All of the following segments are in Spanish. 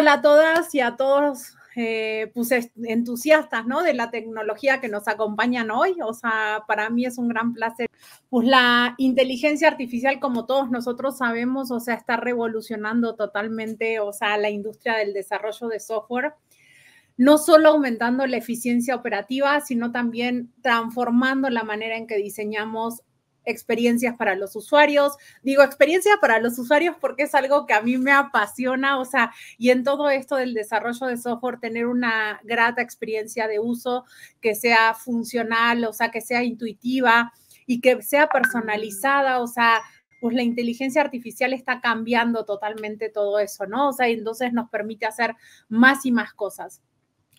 Hola a todas y a todos eh, pues, entusiastas ¿no? de la tecnología que nos acompañan hoy. O sea, para mí es un gran placer. Pues la inteligencia artificial, como todos nosotros sabemos, o sea, está revolucionando totalmente, o sea, la industria del desarrollo de software no solo aumentando la eficiencia operativa, sino también transformando la manera en que diseñamos experiencias para los usuarios. Digo experiencia para los usuarios porque es algo que a mí me apasiona, o sea, y en todo esto del desarrollo de software, tener una grata experiencia de uso que sea funcional, o sea, que sea intuitiva y que sea personalizada, o sea, pues la inteligencia artificial está cambiando totalmente todo eso, ¿no? O sea, entonces nos permite hacer más y más cosas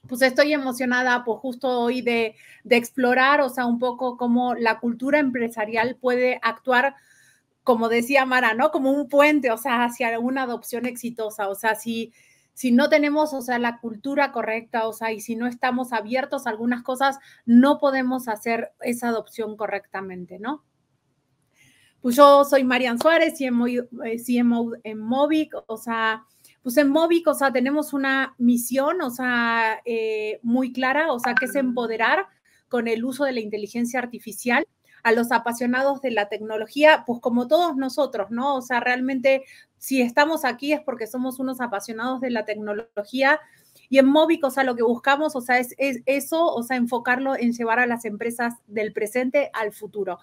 pues estoy emocionada pues justo hoy de, explorar, o sea, un poco cómo la cultura empresarial puede actuar, como decía Mara, ¿no? Como un puente, o sea, hacia una adopción exitosa, o sea, si, si no tenemos, o sea, la cultura correcta, o sea, y si no estamos abiertos a algunas cosas, no podemos hacer esa adopción correctamente, ¿no? Pues yo soy Marian Suárez, y eh, CMO en Movic, o sea, pues en Mobic, o sea, tenemos una misión, o sea, eh, muy clara, o sea, que es empoderar con el uso de la inteligencia artificial a los apasionados de la tecnología, pues como todos nosotros, ¿no? O sea, realmente si estamos aquí es porque somos unos apasionados de la tecnología, y en Movic, o sea, lo que buscamos, o sea, es, es, eso, o sea, enfocarlo en llevar a las empresas del presente al futuro.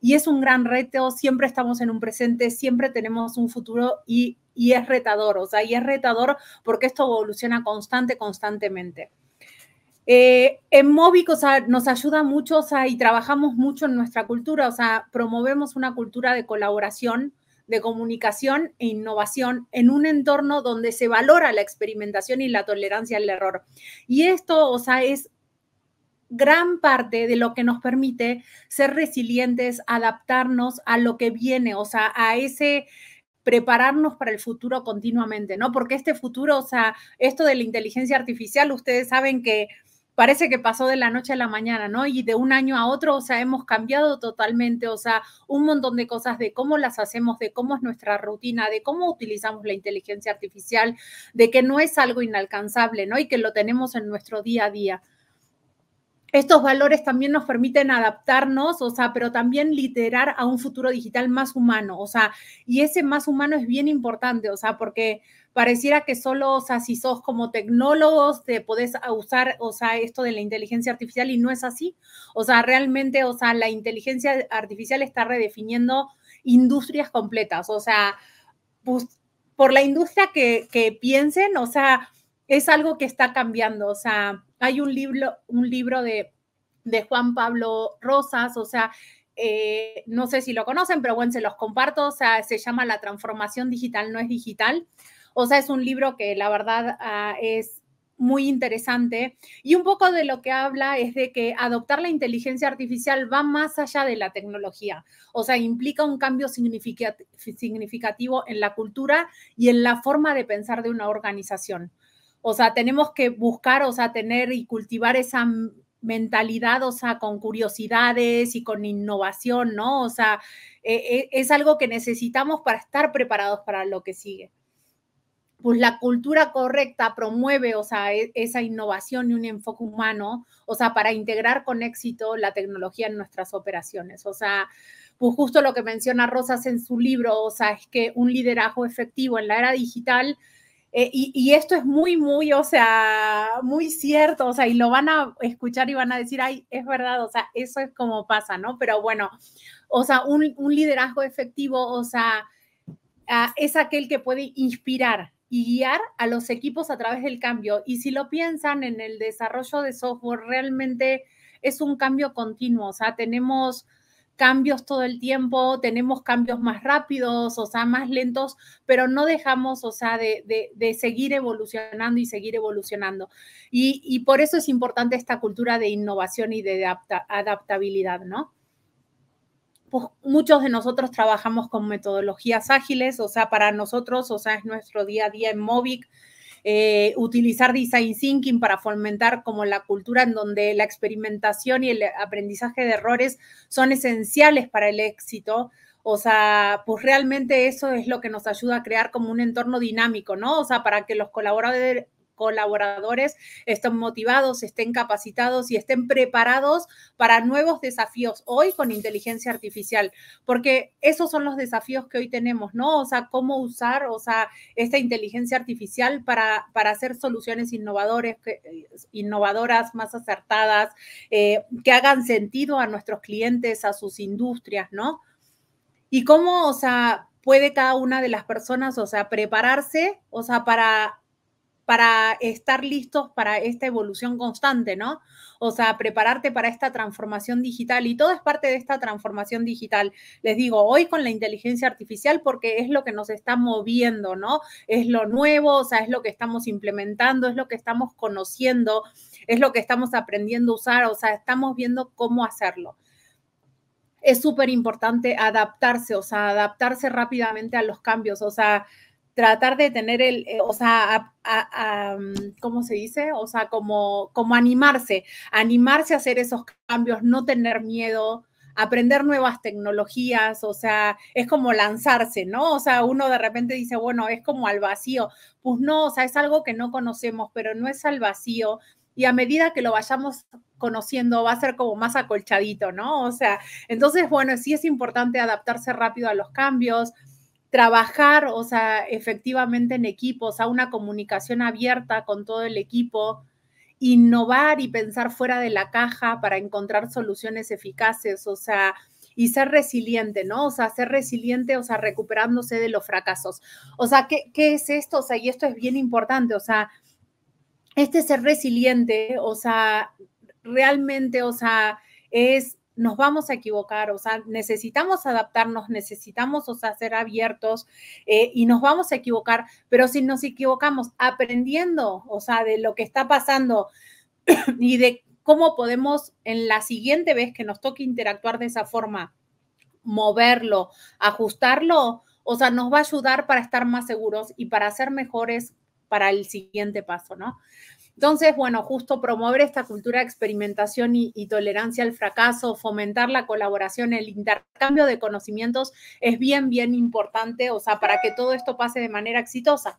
Y es un gran reto, siempre estamos en un presente, siempre tenemos un futuro y y es retador, o sea, y es retador porque esto evoluciona constante, constantemente. Eh, en Movic, o sea, nos ayuda mucho, o sea, y trabajamos mucho en nuestra cultura, o sea, promovemos una cultura de colaboración, de comunicación e innovación en un entorno donde se valora la experimentación y la tolerancia al error. Y esto, o sea, es gran parte de lo que nos permite ser resilientes, adaptarnos a lo que viene, o sea, a ese prepararnos para el futuro continuamente, ¿no? Porque este futuro, o sea, esto de la inteligencia artificial, ustedes saben que parece que pasó de la noche a la mañana, ¿no? Y de un año a otro, o sea, hemos cambiado totalmente, o sea, un montón de cosas de cómo las hacemos, de cómo es nuestra rutina, de cómo utilizamos la inteligencia artificial, de que no es algo inalcanzable, ¿no? Y que lo tenemos en nuestro día a día. Estos valores también nos permiten adaptarnos, o sea, pero también literar a un futuro digital más humano, o sea, y ese más humano es bien importante, o sea, porque pareciera que solo, o sea, si sos como tecnólogos, te podés ah, usar, o sea, esto de la inteligencia artificial y no es así, o sea, realmente, o sea, la inteligencia artificial está redefiniendo industrias completas, o sea, pues, por la industria que, que piensen, o sea, es algo que está cambiando. O sea, hay un libro, un libro de, Juan Pablo Rosas, o sea, eh, no sé si lo conocen, pero bueno, se los comparto, o sea, se llama La transformación digital no es digital. O sea, es un libro que la verdad ah, es muy interesante y un poco de lo que habla es de que adoptar la inteligencia artificial va más allá de la tecnología, o sea, implica un cambio significativo en la cultura y en la forma de pensar de una organización. O sea, tenemos que buscar, o sea, tener y cultivar esa mentalidad, o sea, con curiosidades y con innovación, ¿no? O sea, e, e, es algo que necesitamos para estar preparados para lo que sigue. Pues la cultura correcta promueve, o sea, e, esa innovación y un enfoque humano, o sea, para integrar con éxito la tecnología en nuestras operaciones. O sea, pues justo lo que menciona Rosas en su libro, o sea, es que un liderazgo efectivo en la era digital eh, y, esto es muy, muy, o sea, muy cierto, o sea, y lo van a escuchar y van a decir, ay, es verdad, o sea, eso es como pasa, ¿no? Pero bueno, o sea, un, un liderazgo efectivo, o sea, ah, es aquel que puede inspirar y guiar a los equipos a través del cambio. Y si lo piensan en el desarrollo de software, realmente es un cambio continuo, o sea, tenemos cambios todo el tiempo, tenemos cambios más rápidos, o sea, más lentos, pero no dejamos, o sea, de, seguir evolucionando y seguir evolucionando. Y, por eso es importante esta cultura de innovación y de adaptabilidad, ¿no? Pues muchos de nosotros trabajamos con metodologías ágiles, o sea, para nosotros, o sea, es nuestro día a día en Movic, eh, utilizar design thinking para fomentar como la cultura en donde la experimentación y el aprendizaje de errores son esenciales para el éxito. O sea, pues realmente eso es lo que nos ayuda a crear como un entorno dinámico, ¿no? O sea, para que los colaboradores, colaboradores estén motivados, estén capacitados y estén preparados para nuevos desafíos hoy con inteligencia artificial, porque esos son los desafíos que hoy tenemos, ¿no? O sea, cómo usar, o sea, esta inteligencia artificial para, para hacer soluciones innovadoras, eh, más acertadas, eh, que hagan sentido a nuestros clientes, a sus industrias, ¿no? Y cómo, o sea, puede cada una de las personas, o sea, prepararse, o sea, para para estar listos para esta evolución constante, ¿no? O sea, prepararte para esta transformación digital y todo es parte de esta transformación digital. Les digo, hoy con la inteligencia artificial porque es lo que nos está moviendo, ¿no? Es lo nuevo, o sea, es lo que estamos implementando, es lo que estamos conociendo, es lo que estamos aprendiendo a usar, o sea, estamos viendo cómo hacerlo es súper importante adaptarse, o sea, adaptarse rápidamente a los cambios, o sea, tratar de tener el, eh, o sea, mm, ¿cómo se dice? O sea, como, como animarse, animarse a hacer esos cambios, no tener miedo, aprender nuevas tecnologías, o sea, es como lanzarse, ¿no? O sea, uno de repente dice, bueno, es como al vacío. Pues no, o sea, es algo que no conocemos, pero no es al vacío. Y a medida que lo vayamos conociendo va a ser como más acolchadito, ¿no? O sea, entonces, bueno, sí es importante adaptarse rápido a los cambios, trabajar, o sea, efectivamente en equipos, o una comunicación abierta con todo el equipo, innovar y pensar fuera de la caja para encontrar soluciones eficaces, o sea, y ser resiliente, ¿no? O sea, ser resiliente, o sea, recuperándose de los fracasos. O sea, ¿qué, qué es esto? O sea, y esto es bien importante, o sea, este ser resiliente, o sea, realmente, o sea, es nos vamos a equivocar, o sea, necesitamos adaptarnos, necesitamos, o sea, ser abiertos eh, y nos vamos a equivocar, pero si nos equivocamos aprendiendo, o sea, de lo que está pasando y de cómo podemos en la siguiente vez que nos toque interactuar de esa forma, moverlo, ajustarlo, o sea, nos va a ayudar para estar más seguros y para ser mejores para el siguiente paso, ¿no? Entonces, bueno, justo promover esta cultura de experimentación y, tolerancia al fracaso, fomentar la colaboración, el intercambio de conocimientos es bien, bien importante, o sea, para que todo esto pase de manera exitosa.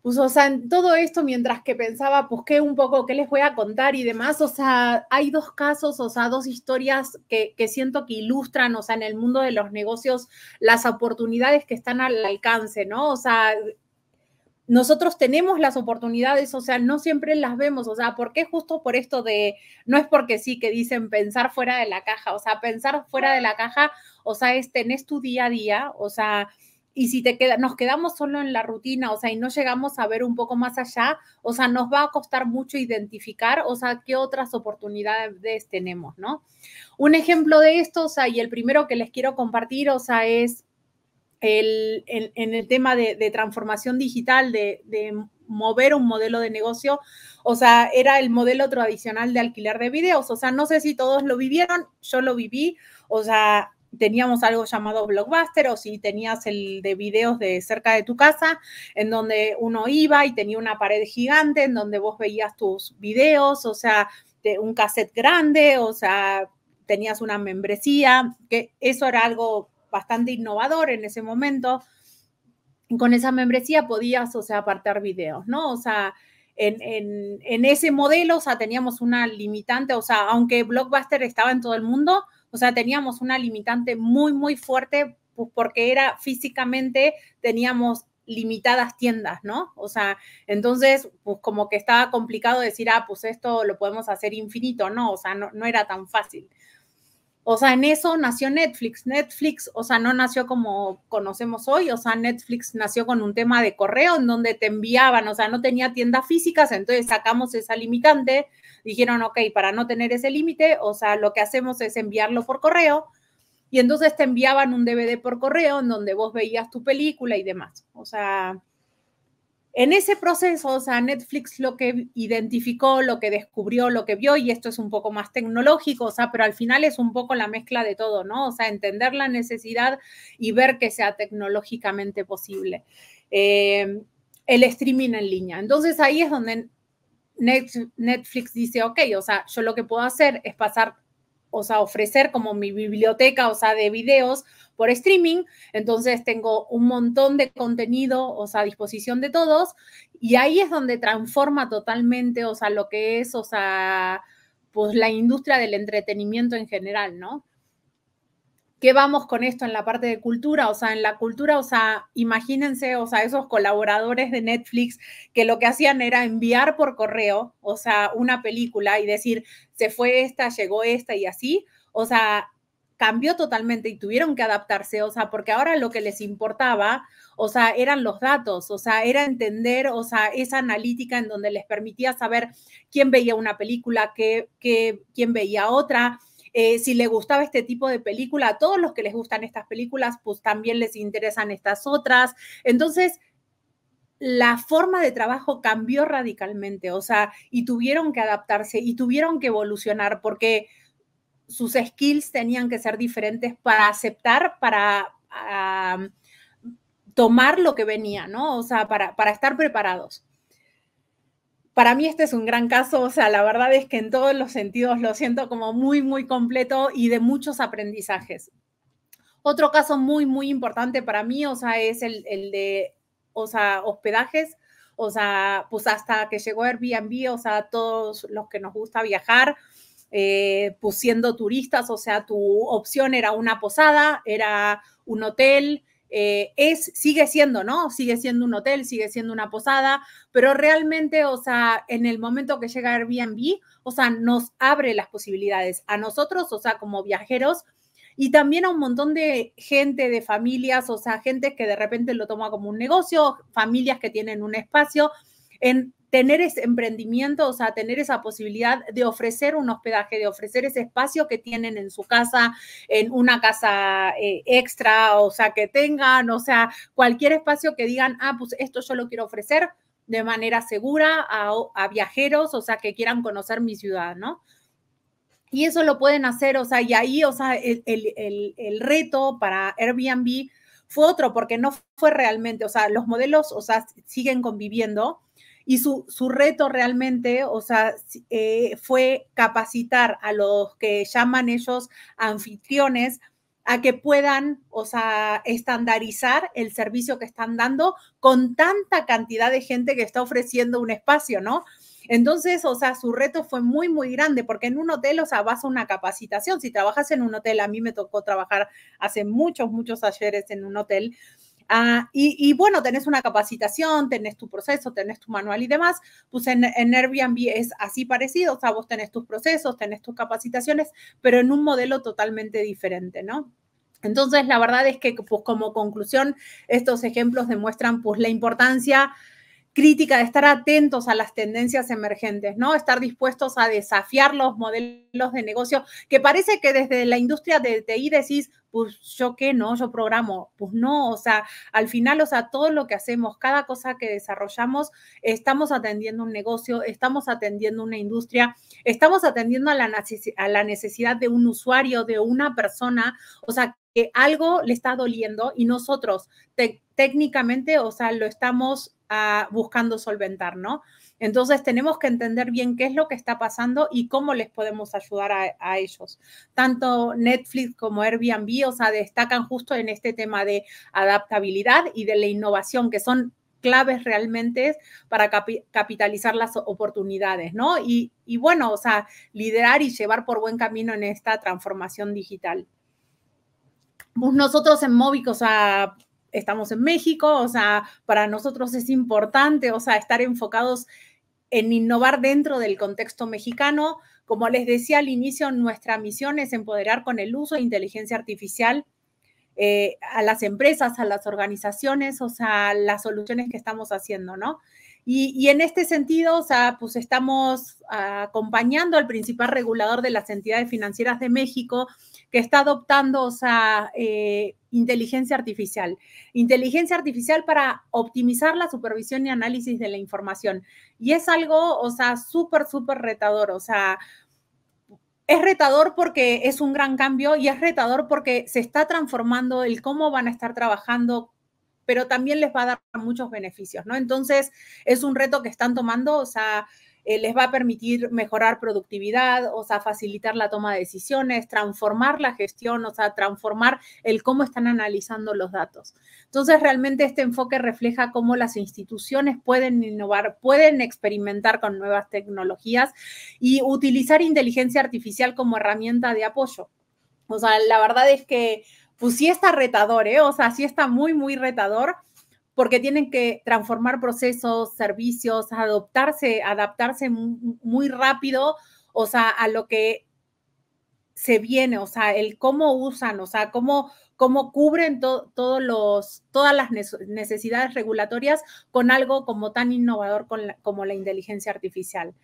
Pues, o sea, en todo esto, mientras que pensaba, pues, qué un poco, qué les voy a contar y demás, o sea, hay dos casos, o sea, dos historias que, que, siento que ilustran, o sea, en el mundo de los negocios, las oportunidades que están al alcance, ¿no? O sea, nosotros tenemos las oportunidades, o sea, no siempre las vemos, o sea, ¿por qué justo por esto de, no es porque sí que dicen pensar fuera de la caja, o sea, pensar fuera de la caja, o sea, es tener tu día a día, o sea, y si te queda, nos quedamos solo en la rutina, o sea, y no llegamos a ver un poco más allá, o sea, nos va a costar mucho identificar, o sea, qué otras oportunidades tenemos, ¿no? Un ejemplo de esto, o sea, y el primero que les quiero compartir, o sea, es el, en, el tema de, transformación digital, de, mover un modelo de negocio, o sea, era el modelo tradicional de alquiler de videos, o sea, no sé si todos lo vivieron, yo lo viví, o sea, teníamos algo llamado Blockbuster o si tenías el de videos de cerca de tu casa, en donde uno iba y tenía una pared gigante en donde vos veías tus videos, o sea, de un cassette grande, o sea, tenías una membresía, que eso era algo bastante innovador en ese momento. Con esa membresía podías, o sea, apartar videos, ¿no? O sea, en, ese modelo, o sea, teníamos una limitante, o sea, aunque Blockbuster estaba en todo el mundo, o sea, teníamos una limitante muy, muy fuerte pues porque era físicamente, teníamos limitadas tiendas, ¿no? O sea, entonces, pues como que estaba complicado decir, ah, pues esto lo podemos hacer infinito, no, o sea, no, no era tan fácil. O sea, en eso nació Netflix. Netflix, o sea, no nació como conocemos hoy, o sea, Netflix nació con un tema de correo en donde te enviaban, o sea, no tenía tiendas físicas, entonces sacamos esa limitante, dijeron, ok, para no tener ese límite, o sea, lo que hacemos es enviarlo por correo, y entonces te enviaban un DVD por correo en donde vos veías tu película y demás. O sea, en ese proceso, o sea, Netflix lo que identificó, lo que descubrió, lo que vio, y esto es un poco más tecnológico, o sea, pero al final es un poco la mezcla de todo, ¿no? O sea, entender la necesidad y ver que sea tecnológicamente posible. Eh, el streaming en línea. Entonces ahí es donde Netflix dice, ok, o sea, yo lo que puedo hacer es pasar o sea, ofrecer como mi biblioteca, o sea, de videos por streaming. Entonces tengo un montón de contenido, o sea, a disposición de todos. Y ahí es donde transforma totalmente, o sea, lo que es, o sea, pues la industria del entretenimiento en general, ¿no? ¿Qué vamos con esto en la parte de cultura? O sea, en la cultura, o sea, imagínense, o sea, esos colaboradores de Netflix que lo que hacían era enviar por correo, o sea, una película y decir, se fue esta, llegó esta y así. O sea, cambió totalmente y tuvieron que adaptarse, o sea, porque ahora lo que les importaba, o sea, eran los datos, o sea, era entender, o sea, esa analítica en donde les permitía saber quién veía una película, qué, quién veía otra, eh, si le gustaba este tipo de película, a todos los que les gustan estas películas, pues también les interesan estas otras. Entonces, la forma de trabajo cambió radicalmente, o sea, y tuvieron que adaptarse y tuvieron que evolucionar porque sus skills tenían que ser diferentes para aceptar, para tomar lo que venía, ¿no? O sea, para estar preparados. Para mí este es un gran caso, o sea, la verdad es que en todos los sentidos lo siento como muy, muy completo y de muchos aprendizajes. Otro caso muy, muy importante para mí, o sea, es el, el de, o sea, hospedajes o sea, pues hasta que llegó Airbnb, o sea, todos los que nos gusta viajar, eh, pues siendo turistas, o sea, tu opción era una posada, era un hotel, eh, es, sigue siendo, ¿no? Sigue siendo un hotel, sigue siendo una posada, pero realmente, o sea, en el momento que llega Airbnb, o sea, nos abre las posibilidades a nosotros, o sea, como viajeros, y también a un montón de gente, de familias, o sea, gente que de repente lo toma como un negocio, familias que tienen un espacio. En, tener ese emprendimiento, o sea, tener esa posibilidad de ofrecer un hospedaje, de ofrecer ese espacio que tienen en su casa, en una casa eh, extra, o sea, que tengan, o sea, cualquier espacio que digan, ah, pues esto yo lo quiero ofrecer de manera segura a, viajeros, o sea, que quieran conocer mi ciudad, ¿no? Y eso lo pueden hacer, o sea, y ahí, o sea, el, el reto para Airbnb fue otro, porque no fue realmente, o sea, los modelos, o sea, siguen conviviendo, y su, su reto realmente, o sea, eh, fue capacitar a los que llaman ellos anfitriones a que puedan, o sea, estandarizar el servicio que están dando con tanta cantidad de gente que está ofreciendo un espacio, ¿no? Entonces, o sea, su reto fue muy, muy grande, porque en un hotel, o sea, vas a una capacitación. Si trabajas en un hotel, a mí me tocó trabajar hace muchos, muchos ayeres en un hotel, Ah, y, bueno, tenés una capacitación, tenés tu proceso, tenés tu manual y demás. Pues en, Airbnb es así parecido, o sea, vos tenés tus procesos, tenés tus capacitaciones, pero en un modelo totalmente diferente, ¿no? Entonces, la verdad es que, pues como conclusión, estos ejemplos demuestran pues la importancia crítica de estar atentos a las tendencias emergentes, ¿no? Estar dispuestos a desafiar los modelos de negocio, que parece que desde la industria de TI decís, pues yo qué, no, yo programo, pues no, o sea, al final, o sea, todo lo que hacemos, cada cosa que desarrollamos, estamos atendiendo un negocio, estamos atendiendo una industria, estamos atendiendo a la, a la necesidad de un usuario, de una persona, o sea, que algo le está doliendo y nosotros te técnicamente, o sea, lo estamos ah, buscando solventar, ¿no? Entonces tenemos que entender bien qué es lo que está pasando y cómo les podemos ayudar a, ellos. Tanto Netflix como Airbnb, o sea, destacan justo en este tema de adaptabilidad y de la innovación, que son claves realmente para capitalizar las oportunidades, ¿no? Y, y bueno, o sea, liderar y llevar por buen camino en esta transformación digital nosotros en Movic, o sea, estamos en México, o sea, para nosotros es importante, o sea, estar enfocados en innovar dentro del contexto mexicano. Como les decía al inicio, nuestra misión es empoderar con el uso de inteligencia artificial eh, a las empresas, a las organizaciones, o sea, las soluciones que estamos haciendo, ¿no? Y, en este sentido, o sea, pues estamos ah, acompañando al principal regulador de las entidades financieras de México que está adoptando, o sea, eh, inteligencia artificial. Inteligencia artificial para optimizar la supervisión y análisis de la información. Y es algo, o sea, súper, súper retador. O sea, es retador porque es un gran cambio y es retador porque se está transformando el cómo van a estar trabajando pero también les va a dar muchos beneficios, ¿no? Entonces, es un reto que están tomando, o sea, eh, les va a permitir mejorar productividad, o sea, facilitar la toma de decisiones, transformar la gestión, o sea, transformar el cómo están analizando los datos. Entonces, realmente este enfoque refleja cómo las instituciones pueden innovar, pueden experimentar con nuevas tecnologías y utilizar inteligencia artificial como herramienta de apoyo. O sea, la verdad es que pues sí está retador, ¿eh? O sea, sí está muy, muy retador porque tienen que transformar procesos, servicios, adaptarse, adaptarse muy rápido, o sea, a lo que se viene, o sea, el cómo usan, o sea, cómo, cómo cubren todos todas las necesidades regulatorias con algo como tan innovador como la inteligencia artificial.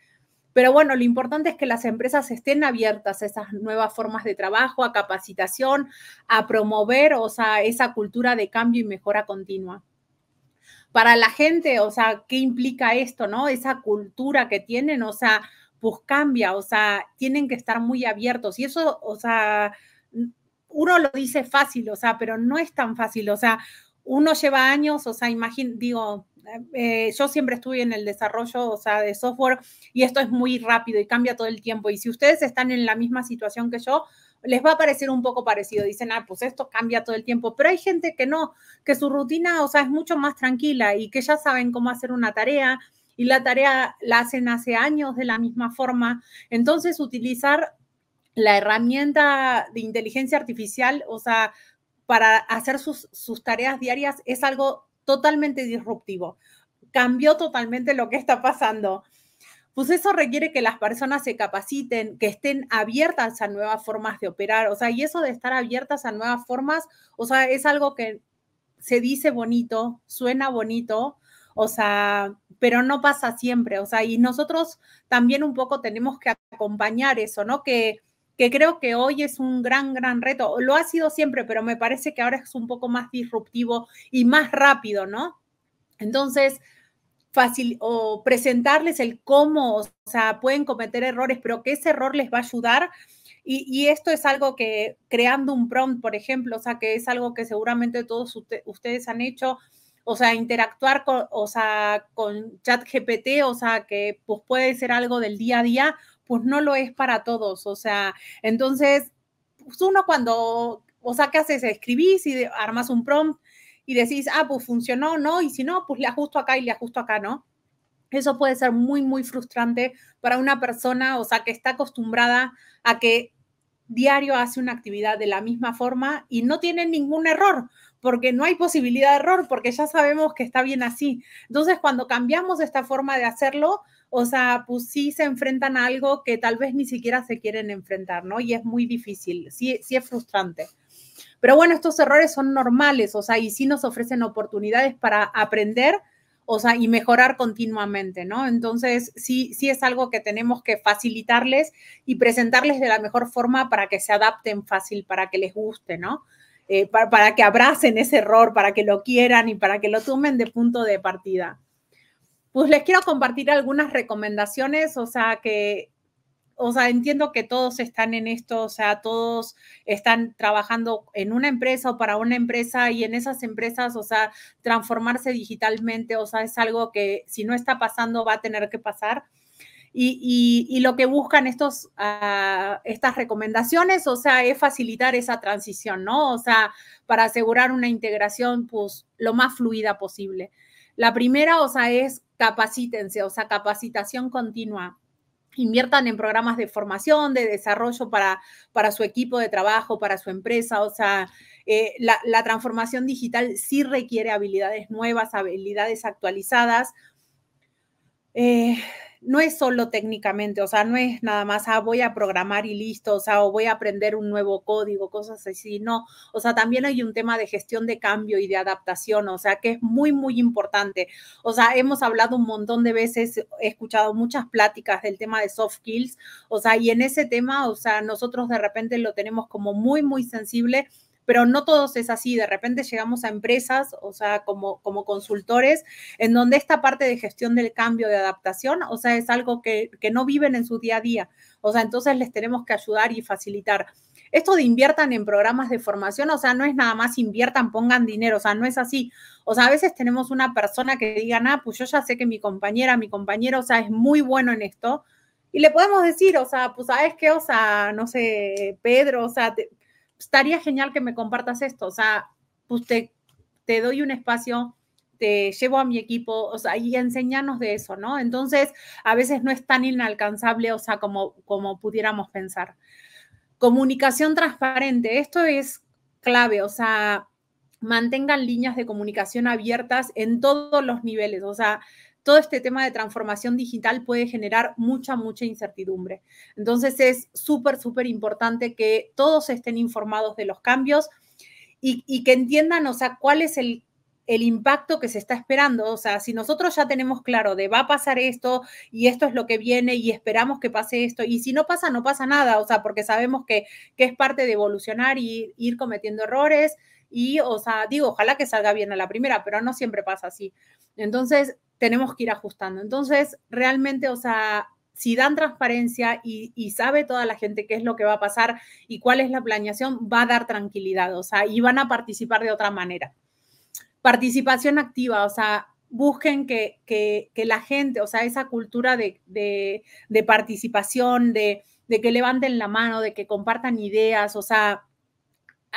Pero bueno, lo importante es que las empresas estén abiertas a esas nuevas formas de trabajo, a capacitación, a promover, o sea, esa cultura de cambio y mejora continua para la gente, o sea, ¿qué implica esto, no? Esa cultura que tienen, o sea, pues cambia, o sea, tienen que estar muy abiertos y eso, o sea, uno lo dice fácil, o sea, pero no es tan fácil, o sea, uno lleva años, o sea, imagín, digo, eh, yo siempre estuve en el desarrollo, o sea, de software y esto es muy rápido y cambia todo el tiempo. Y si ustedes están en la misma situación que yo, les va a parecer un poco parecido. Dicen, ah, pues esto cambia todo el tiempo. Pero hay gente que no, que su rutina, o sea, es mucho más tranquila y que ya saben cómo hacer una tarea y la tarea la hacen hace años de la misma forma. Entonces, utilizar la herramienta de inteligencia artificial, o sea, para hacer sus, sus tareas diarias es algo totalmente disruptivo. Cambió totalmente lo que está pasando. Pues eso requiere que las personas se capaciten, que estén abiertas a nuevas formas de operar. O sea, y eso de estar abiertas a nuevas formas, o sea, es algo que se dice bonito, suena bonito, o sea, pero no pasa siempre. O sea, y nosotros también un poco tenemos que acompañar eso, ¿no? Que que creo que hoy es un gran, gran reto. Lo ha sido siempre, pero me parece que ahora es un poco más disruptivo y más rápido, ¿no? Entonces, fácil, o presentarles el cómo, o sea, pueden cometer errores, pero que ese error les va a ayudar. Y, y esto es algo que creando un prompt, por ejemplo, o sea, que es algo que seguramente todos ustedes han hecho, o sea, interactuar con, o sea, con ChatGPT, o sea, que pues puede ser algo del día a día, pues no lo es para todos. O sea, entonces, pues, uno cuando, o sea, ¿qué haces? Escribís y armas un prompt y decís, ah, pues funcionó, ¿no? Y si no, pues le ajusto acá y le ajusto acá, ¿no? Eso puede ser muy, muy frustrante para una persona, o sea, que está acostumbrada a que diario hace una actividad de la misma forma y no tiene ningún error, porque no hay posibilidad de error, porque ya sabemos que está bien así. Entonces, cuando cambiamos esta forma de hacerlo, o sea, pues sí se enfrentan a algo que tal vez ni siquiera se quieren enfrentar, ¿no? Y es muy difícil, sí, es frustrante. Pero bueno, estos errores son normales, o sea, y sí nos ofrecen oportunidades para aprender, o sea, y mejorar continuamente, ¿no? Entonces, sí, sí es algo que tenemos que facilitarles y presentarles de la mejor forma para que se adapten fácil, para que les guste, ¿no? Eh, para que abracen ese error, para que lo quieran y para que lo tomen de punto de partida pues les quiero compartir algunas recomendaciones, o sea, que o sea, entiendo que todos están en esto, o sea, todos están trabajando en una empresa o para una empresa y en esas empresas, o sea, transformarse digitalmente, o sea, es algo que si no está pasando va a tener que pasar. Y, y, lo que buscan estos, ah, estas recomendaciones, o sea, es facilitar esa transición, ¿no? O sea, para asegurar una integración, pues, lo más fluida posible. La primera, o sea, es capacítense, o sea, capacitación continua. Inviertan en programas de formación, de desarrollo para, para su equipo de trabajo, para su empresa. O sea, eh, la, transformación digital sí requiere habilidades nuevas, habilidades actualizadas, eh, no es solo técnicamente, o sea, no es nada más, ah, voy a programar y listo, o sea, o voy a aprender un nuevo código, cosas así, no, o sea, también hay un tema de gestión de cambio y de adaptación, o sea, que es muy, muy importante. O sea, hemos hablado un montón de veces, he escuchado muchas pláticas del tema de soft skills, o sea, y en ese tema, o sea, nosotros de repente lo tenemos como muy, muy sensible pero no todos es así. De repente llegamos a empresas, o sea, como, como consultores, en donde esta parte de gestión del cambio, de adaptación, o sea, es algo que, que no viven en su día a día. O sea, entonces les tenemos que ayudar y facilitar. Esto de inviertan en programas de formación, o sea, no es nada más inviertan, pongan dinero, o sea, no es así. O sea, a veces tenemos una persona que diga, ah, pues yo ya sé que mi compañera, mi compañero, o sea, es muy bueno en esto. Y le podemos decir, o sea, pues sabes qué, o sea, no sé, Pedro, o sea, te, estaría genial que me compartas esto. O sea, pues te, doy un espacio, te llevo a mi equipo, o sea, y enseñanos de eso, ¿no? Entonces, a veces no es tan inalcanzable, o sea, como, como pudiéramos pensar. Comunicación transparente, esto es clave, o sea, mantengan líneas de comunicación abiertas en todos los niveles, o sea, todo este tema de transformación digital puede generar mucha, mucha incertidumbre. Entonces es súper, súper importante que todos estén informados de los cambios y, que entiendan, o sea, cuál es el impacto que se está esperando. O sea, si nosotros ya tenemos claro de va a pasar esto y esto es lo que viene y esperamos que pase esto, y si no pasa, no pasa nada, o sea, porque sabemos que, que es parte de evolucionar y ir cometiendo errores. Y, o sea, digo, ojalá que salga bien a la primera, pero no siempre pasa así. Entonces, tenemos que ir ajustando. Entonces, realmente, o sea, si dan transparencia y, sabe toda la gente qué es lo que va a pasar y cuál es la planeación, va a dar tranquilidad, o sea, y van a participar de otra manera. Participación activa, o sea, busquen que, la gente, o sea, esa cultura de, de, participación, de, de que levanten la mano, de que compartan ideas, o sea,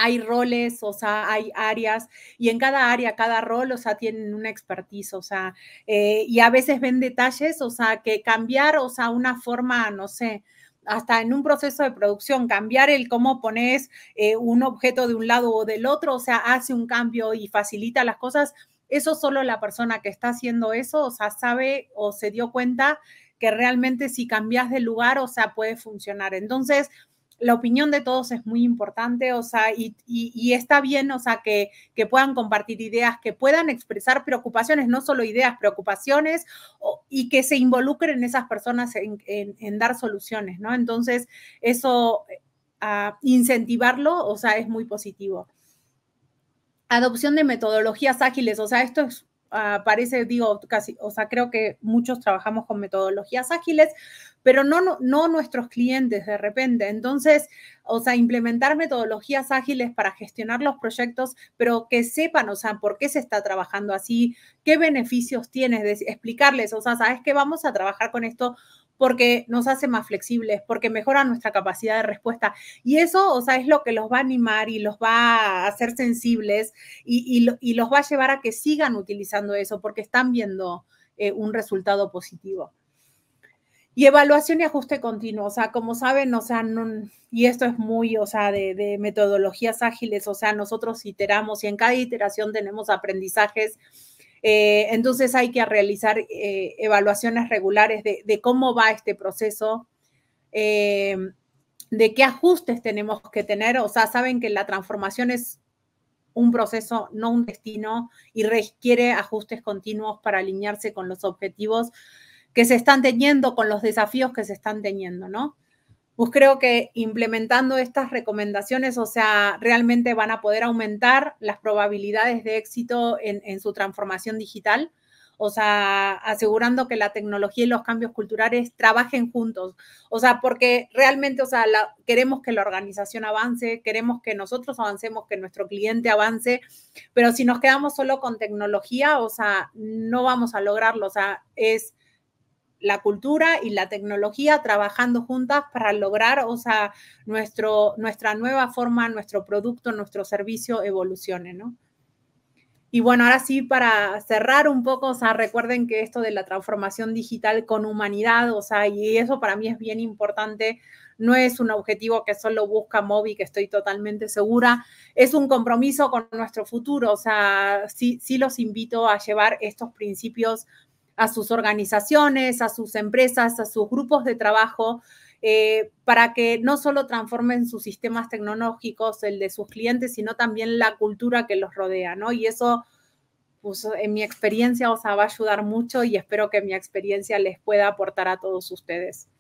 hay roles, o sea, hay áreas y en cada área, cada rol, o sea, tienen una expertise, o sea, eh, y a veces ven detalles, o sea, que cambiar, o sea, una forma, no sé, hasta en un proceso de producción, cambiar el cómo pones eh, un objeto de un lado o del otro, o sea, hace un cambio y facilita las cosas. Eso solo la persona que está haciendo eso, o sea, sabe o se dio cuenta que realmente si cambias de lugar, o sea, puede funcionar. Entonces, la opinión de todos es muy importante, o sea, y, está bien, o sea, que, puedan compartir ideas, que puedan expresar preocupaciones, no solo ideas, preocupaciones, y que se involucren esas personas en, dar soluciones, ¿no? Entonces, eso, eh, incentivarlo, o sea, es muy positivo. Adopción de metodologías ágiles, o sea, esto ah, parece, digo, casi, o sea, creo que muchos trabajamos con metodologías ágiles, pero no, no, nuestros clientes de repente. Entonces, o sea, implementar metodologías ágiles para gestionar los proyectos, pero que sepan, o sea, por qué se está trabajando así, qué beneficios tienes, de explicarles, o sea, sabes que vamos a trabajar con esto porque nos hace más flexibles, porque mejora nuestra capacidad de respuesta. Y eso, o sea, es lo que los va a animar y los va a hacer sensibles y, los va a llevar a que sigan utilizando eso porque están viendo eh, un resultado positivo. Y evaluación y ajuste continuo, o sea, como saben, o sea, y esto es muy, o sea, de, metodologías ágiles, o sea, nosotros iteramos y en cada iteración tenemos aprendizajes, eh, entonces hay que realizar eh, evaluaciones regulares de, cómo va este proceso, eh, de qué ajustes tenemos que tener, o sea, saben que la transformación es un proceso, no un destino, y requiere ajustes continuos para alinearse con los objetivos que se están teniendo, con los desafíos que se están teniendo, ¿no? Pues creo que implementando estas recomendaciones, o sea, realmente van a poder aumentar las probabilidades de éxito en, su transformación digital, o sea, asegurando que la tecnología y los cambios culturales trabajen juntos, o sea, porque realmente, o sea, queremos que la organización avance, queremos que nosotros avancemos, que nuestro cliente avance, pero si nos quedamos solo con tecnología, o sea, no vamos a lograrlo, o sea, es la cultura y la tecnología trabajando juntas para lograr, o sea, nuestro, nuestra nueva forma, nuestro producto, nuestro servicio evolucione, ¿no? Y bueno, ahora sí, para cerrar un poco, o sea, recuerden que esto de la transformación digital con humanidad, o sea, y eso para mí es bien importante, no es un objetivo que solo busca Mobi, que estoy totalmente segura, es un compromiso con nuestro futuro, o sea, sí los invito a llevar estos principios a sus organizaciones, a sus empresas, a sus grupos de trabajo, eh, para que no solo transformen sus sistemas tecnológicos, el de sus clientes, sino también la cultura que los rodea, ¿no? Y eso, pues, en mi experiencia os va a ayudar mucho y espero que mi experiencia les pueda aportar a todos ustedes.